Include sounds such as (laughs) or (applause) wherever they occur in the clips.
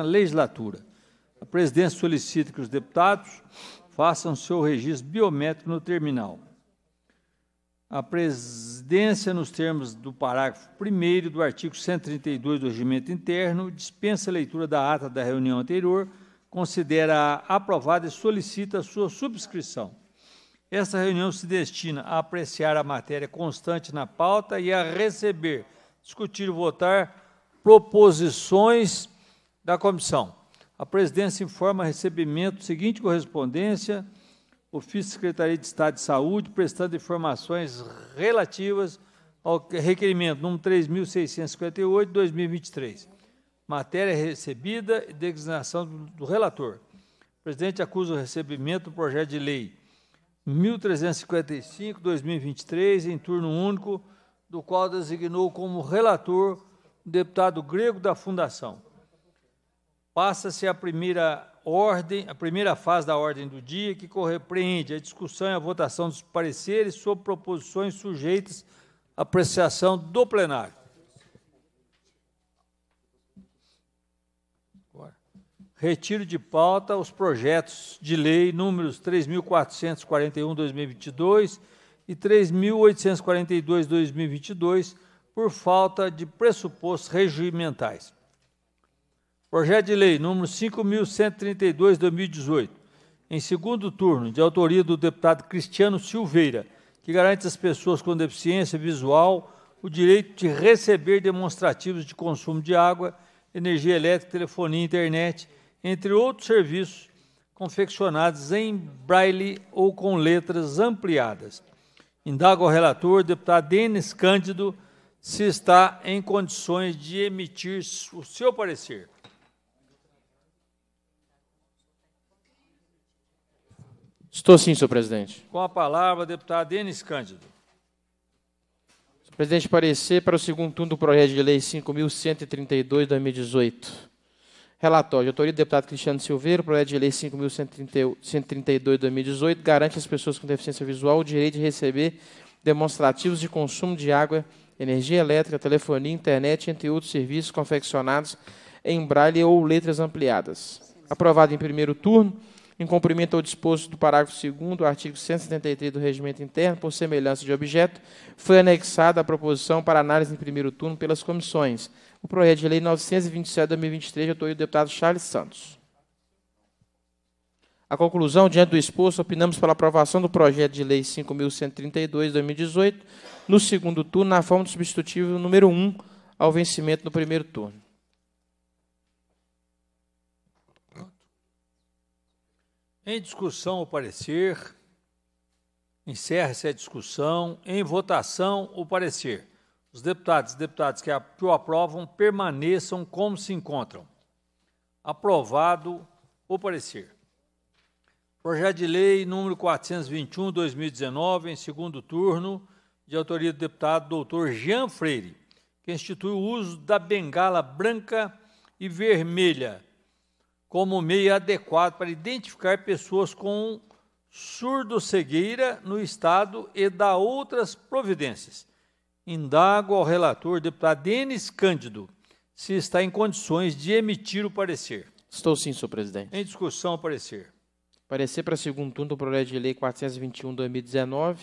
legislatura. A presidência solicita que os deputados façam seu registro biométrico no terminal. A presidência, nos termos do parágrafo 1 do artigo 132 do Regimento Interno, dispensa a leitura da ata da reunião anterior, considera -a aprovada e solicita a sua subscrição. Esta reunião se destina a apreciar a matéria constante na pauta e a receber, discutir e votar proposições da comissão. A presidência informa recebimento seguinte correspondência, ofício Secretaria de Estado de Saúde, prestando informações relativas ao requerimento número 3.658, 2023. Matéria recebida e designação do relator. O presidente acusa o recebimento do projeto de lei 1355, 2023, em turno único, do qual designou como relator o deputado grego da Fundação passa-se a primeira ordem, a primeira fase da ordem do dia, que compreende a discussão e a votação dos pareceres sobre proposições sujeitas à apreciação do plenário. Retiro de pauta os projetos de lei números 3.441-2022 e 3.842-2022 por falta de pressupostos regimentais. Projeto de Lei número 5.132, 2018, em segundo turno, de autoria do deputado Cristiano Silveira, que garante às pessoas com deficiência visual o direito de receber demonstrativos de consumo de água, energia elétrica, telefonia, internet, entre outros serviços confeccionados em braille ou com letras ampliadas. Indaga o relator, deputado Denis Cândido, se está em condições de emitir o seu parecer. Estou sim, senhor presidente. Com a palavra, deputado Denis Cândido. Senhor presidente, parecer para o segundo turno do projeto de lei 5.132 de 2018. Relatório de autoria do deputado Cristiano Silveira, o projeto de lei 5.132 de 2018 garante às pessoas com deficiência visual o direito de receber demonstrativos de consumo de água, energia elétrica, telefonia, internet, entre outros serviços confeccionados em braille ou letras ampliadas. Aprovado em primeiro turno, em cumprimento ao disposto do parágrafo 2 do artigo 173 do Regimento Interno, por semelhança de objeto, foi anexada a proposição para análise em primeiro turno pelas comissões. O projeto de lei 927-2023, de autoria do deputado Charles Santos. A conclusão, diante do exposto, opinamos pela aprovação do projeto de lei 5.132-2018, no segundo turno, na forma do substitutivo número 1, ao vencimento no primeiro turno. Em discussão o parecer. Encerra-se a discussão. Em votação o parecer. Os deputados e deputadas que o aprovam permaneçam como se encontram. Aprovado o parecer. Projeto de lei número 421/2019, em segundo turno, de autoria do deputado doutor Jean Freire, que institui o uso da bengala branca e vermelha como meio adequado para identificar pessoas com surdo-cegueira no Estado e dar outras providências. Indago ao relator, deputado Denis Cândido, se está em condições de emitir o parecer. Estou sim, senhor presidente. Em discussão, o parecer. Parecer para segundo turno do projeto de lei 421-2019,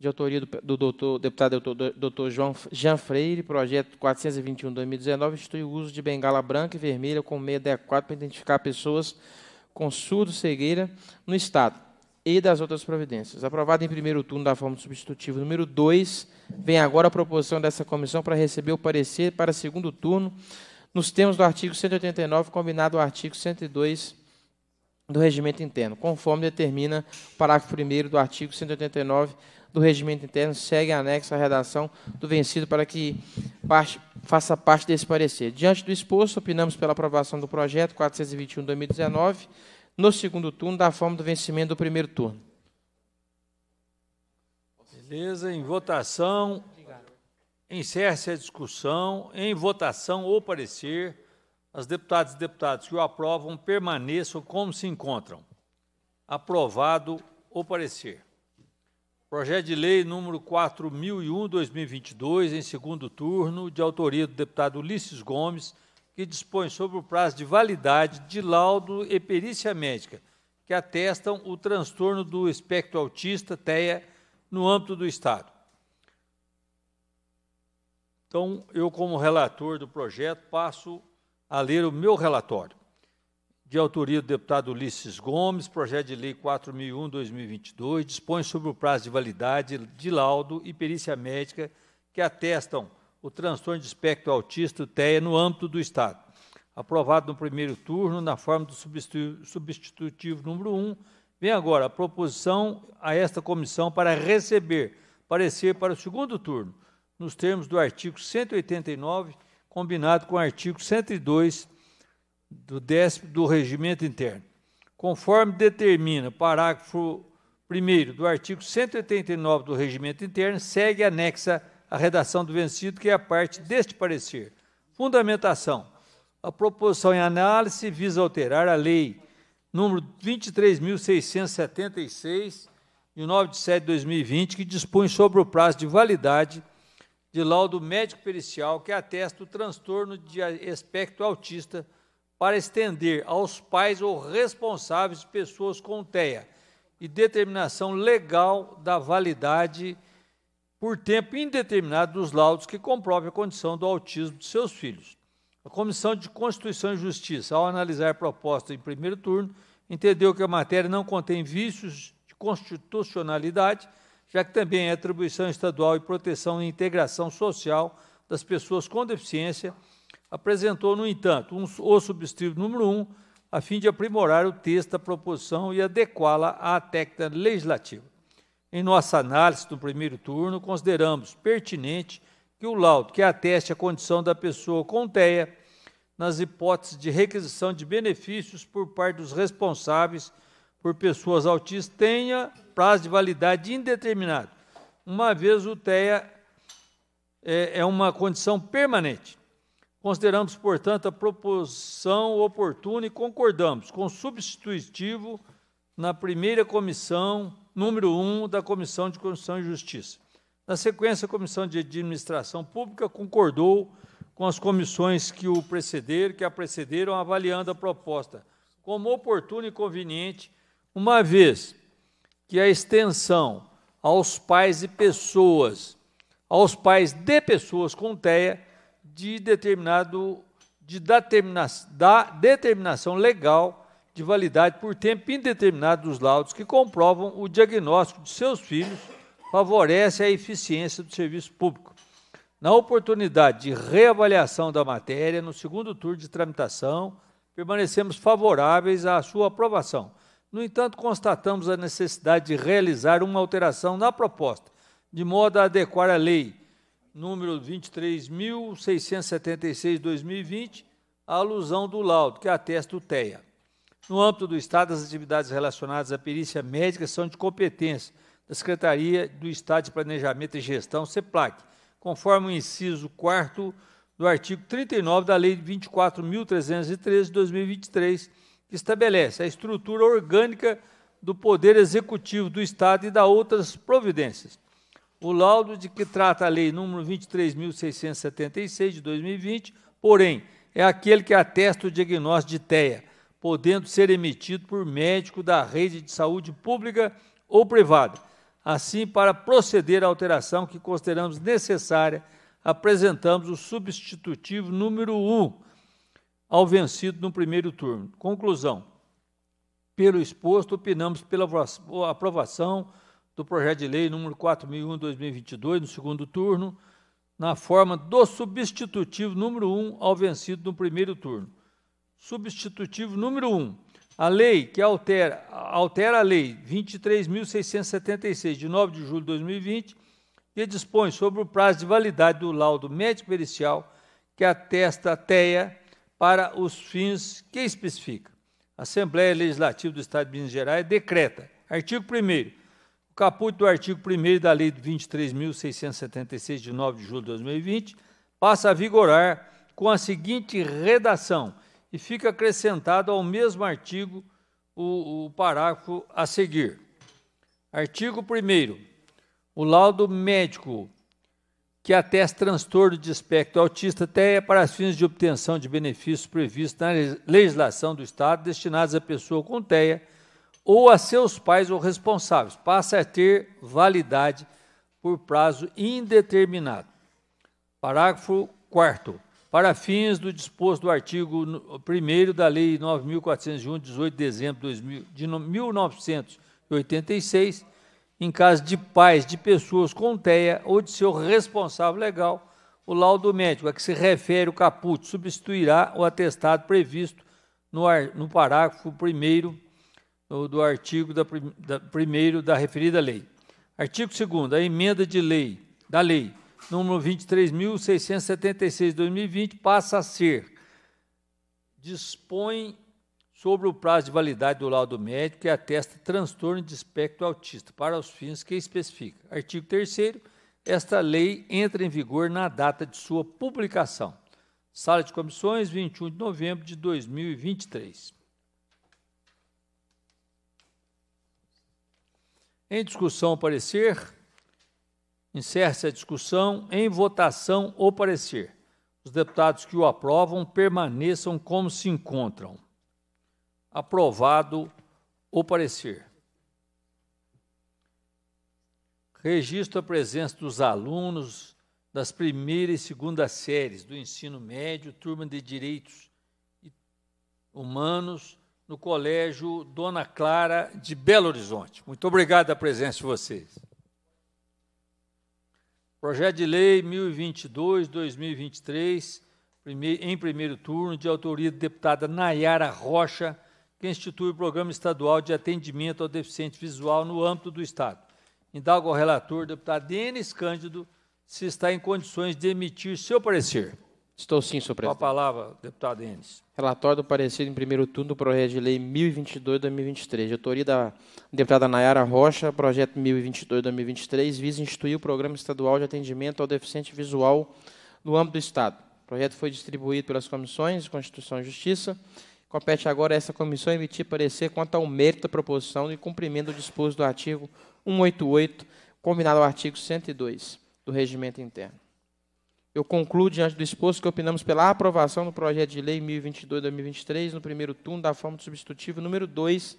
de autoria do, do doutor, deputado doutor, doutor João Jean Freire, projeto 421-2019, institui o uso de bengala branca e vermelha como meio adequado para identificar pessoas com surdo cegueira no Estado e das outras providências. Aprovado em primeiro turno da forma substitutiva número 2, vem agora a proposição dessa comissão para receber o parecer para segundo turno, nos termos do artigo 189, combinado ao artigo 102 do regimento interno, conforme determina o parágrafo 1 do artigo 189 do regimento interno, segue anexo à redação do vencido para que parte, faça parte desse parecer. Diante do exposto, opinamos pela aprovação do projeto 421-2019, no segundo turno, da forma do vencimento do primeiro turno. Beleza, em votação, encerra-se a discussão, em votação ou parecer as deputadas e deputados que o aprovam permaneçam como se encontram. Aprovado o parecer. Projeto de Lei número 4001/2022, em segundo turno, de autoria do deputado Ulisses Gomes, que dispõe sobre o prazo de validade de laudo e perícia médica que atestam o transtorno do espectro autista TEA no âmbito do estado. Então, eu como relator do projeto passo a ler o meu relatório, de autoria do deputado Ulisses Gomes, projeto de lei 4001/2022 dispõe sobre o prazo de validade de laudo e perícia médica que atestam o transtorno de espectro autista TEA no âmbito do estado. Aprovado no primeiro turno na forma do substitutivo número 1, vem agora a proposição a esta comissão para receber parecer para o segundo turno, nos termos do artigo 189 combinado com o artigo 102 do 10 do Regimento Interno. Conforme determina parágrafo 1 do artigo 189 do Regimento Interno, segue anexa a redação do vencido, que é a parte deste parecer. Fundamentação. A proposição em análise visa alterar a lei número 23.676, de 9 de 7 de 2020, que dispõe sobre o prazo de validade de laudo médico pericial que atesta o transtorno de espectro autista para estender aos pais ou responsáveis de pessoas com TEA e determinação legal da validade por tempo indeterminado dos laudos que comprovem a condição do autismo de seus filhos. A Comissão de Constituição e Justiça, ao analisar a proposta em primeiro turno, entendeu que a matéria não contém vícios de constitucionalidade já que também é atribuição estadual e proteção e integração social das pessoas com deficiência, apresentou, no entanto, um, o substituto número 1, um, a fim de aprimorar o texto da proposição e adequá-la à técnica legislativa. Em nossa análise do primeiro turno, consideramos pertinente que o laudo que ateste a condição da pessoa com TEA nas hipóteses de requisição de benefícios por parte dos responsáveis por pessoas autistas tenha prazo de validade indeterminado, uma vez o TEA é, é uma condição permanente. Consideramos, portanto, a proposição oportuna e concordamos com o substitutivo na primeira comissão, número 1, um, da Comissão de Constituição e Justiça. Na sequência, a Comissão de Administração Pública concordou com as comissões que o precederam, que a precederam, avaliando a proposta como oportuna e conveniente uma vez que a extensão aos pais e pessoas, aos pais de pessoas com TEA, de determinado de determina, da determinação legal de validade por tempo indeterminado dos laudos que comprovam o diagnóstico de seus filhos favorece a eficiência do serviço público. Na oportunidade de reavaliação da matéria, no segundo turno de tramitação, permanecemos favoráveis à sua aprovação, no entanto, constatamos a necessidade de realizar uma alteração na proposta, de modo a adequar a lei número 23.676-2020 à alusão do laudo que atesta o TEA. No âmbito do Estado, as atividades relacionadas à perícia médica são de competência da Secretaria do Estado de Planejamento e Gestão, CEPLAC, conforme o inciso 4 do artigo 39 da Lei 24.313 de 2023 que estabelece a estrutura orgânica do Poder Executivo do Estado e da outras providências. O laudo de que trata a Lei Número 23.676, de 2020, porém, é aquele que atesta o diagnóstico de TEA, podendo ser emitido por médico da rede de saúde pública ou privada. Assim, para proceder à alteração que consideramos necessária, apresentamos o substitutivo número 1, ao vencido no primeiro turno. Conclusão. Pelo exposto, opinamos pela aprovação do projeto de lei número 4001/2022 no segundo turno, na forma do substitutivo número 1 ao vencido no primeiro turno. Substitutivo número 1. A lei que altera, altera a lei 23.676 de 9 de julho de 2020 e dispõe sobre o prazo de validade do laudo médico pericial que atesta a TEA para os fins que especifica. A Assembleia Legislativa do Estado de Minas Gerais decreta, artigo 1 o caput do artigo 1 da Lei 23.676, de 9 de julho de 2020, passa a vigorar com a seguinte redação, e fica acrescentado ao mesmo artigo o, o parágrafo a seguir. Artigo 1 O laudo médico que atesta transtorno de espectro autista até é para as fins de obtenção de benefícios previstos na legislação do Estado destinados à pessoa com TEA ou a seus pais ou responsáveis, passa a ter validade por prazo indeterminado. Parágrafo 4 Para fins do disposto do artigo 1 da Lei 9.401, 18 de dezembro de 1986, em caso de pais de pessoas com TEA ou de seu responsável legal, o laudo médico a que se refere o caput substituirá o atestado previsto no, ar, no parágrafo 1 do artigo da, da, primeiro da referida lei. Artigo 2 a emenda de lei da lei número 23.676 de 2020 passa a ser dispõe sobre o prazo de validade do laudo médico que atesta transtorno de espectro autista para os fins que especifica. Artigo 3 esta lei entra em vigor na data de sua publicação. Sala de Comissões, 21 de novembro de 2023. Em discussão, parecer. Encerra-se a discussão. Em votação, o parecer. Os deputados que o aprovam permaneçam como se encontram aprovado o parecer. Registro a presença dos alunos das primeira e segunda séries do ensino médio, turma de direitos humanos, no Colégio Dona Clara de Belo Horizonte. Muito obrigado a presença de vocês. Projeto de Lei 1022-2023, em primeiro turno, de autoria da deputada Nayara Rocha que institui o Programa Estadual de Atendimento ao Deficiente Visual no âmbito do Estado. Indago ao relator, deputado Denis Cândido, se está em condições de emitir seu parecer. Estou sim, senhor presidente. Com a palavra, deputado Enes. Relatório do parecer em primeiro turno do projeto de lei 1022-2023. autoria da deputada Nayara Rocha, projeto 1022-2023, visa instituir o Programa Estadual de Atendimento ao Deficiente Visual no âmbito do Estado. O projeto foi distribuído pelas comissões de Constituição e Justiça Compete agora a essa comissão emitir parecer quanto ao mérito da proposição e cumprimento do disposto do artigo 188, combinado ao artigo 102 do Regimento Interno. Eu concluo diante do exposto que opinamos pela aprovação do projeto de lei 1022-2023 no primeiro turno da forma do substitutivo número 2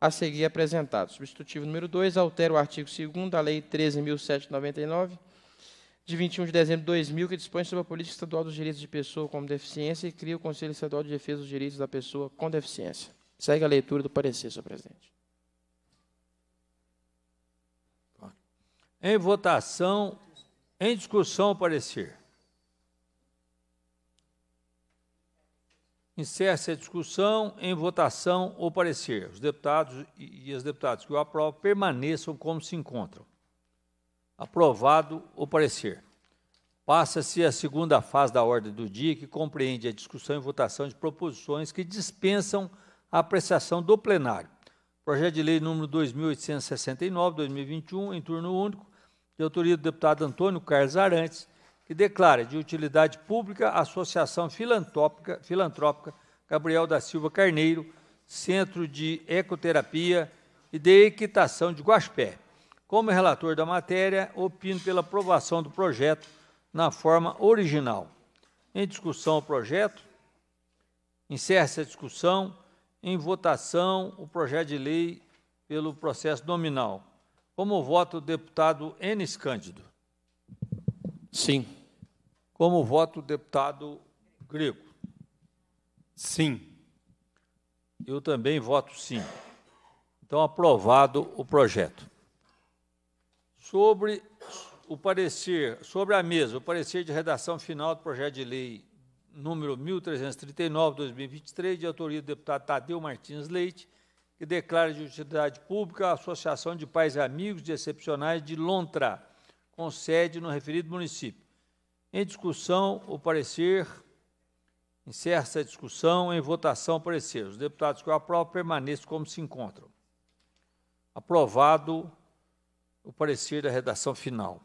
a seguir apresentado. Substitutivo número 2 altera o artigo 2 da lei 13.799 de 21 de dezembro de 2000, que dispõe sobre a política estadual dos direitos de pessoa com deficiência e cria o Conselho Estadual de Defesa dos Direitos da Pessoa com Deficiência. Segue a leitura do parecer, senhor presidente. Em votação, em discussão, parecer. Encerra-se a discussão em votação o parecer. Os deputados e as deputadas que o aprovam permaneçam como se encontram. Aprovado o parecer. Passa-se a segunda fase da ordem do dia, que compreende a discussão e votação de proposições que dispensam a apreciação do plenário. Projeto de lei número 2869/2021, em turno único, de autoria do deputado Antônio Carlos Arantes, que declara de utilidade pública a Associação Filantrópica, Filantrópica Gabriel da Silva Carneiro, Centro de Ecoterapia e de Equitação de Guaxpé, como relator da matéria, opino pela aprovação do projeto na forma original. Em discussão o projeto, encerra-se a discussão. Em votação, o projeto de lei pelo processo nominal. Como voto o deputado Enes Cândido? Sim. Como voto o deputado Grego? Sim. Eu também voto sim. Então, aprovado o projeto sobre o parecer, sobre a mesa, o parecer de redação final do projeto de lei número 1339/2023, de autoria do deputado Tadeu Martins Leite, que declara de utilidade pública a Associação de Pais e Amigos de Excepcionais de Lontra, com sede no referido município. Em discussão, o parecer encerra essa discussão. Em votação, o parecer. Os deputados que eu aprovo permaneçam como se encontram. Aprovado o parecer da redação final.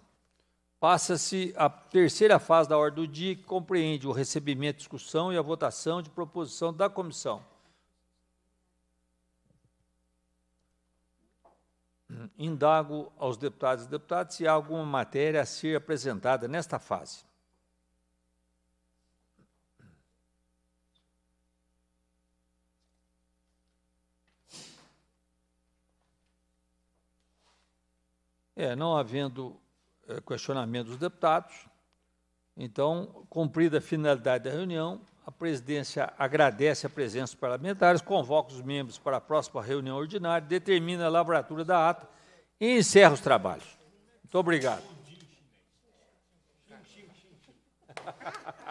Passa-se a terceira fase da ordem do dia, que compreende o recebimento, discussão e a votação de proposição da comissão. Hum, indago aos deputados e deputadas se há alguma matéria a ser apresentada nesta fase. É, não havendo é, questionamento dos deputados, então, cumprida a finalidade da reunião, a presidência agradece a presença dos parlamentares, convoca os membros para a próxima reunião ordinária, determina a lavratura da ata e encerra os trabalhos. Muito obrigado. (laughs)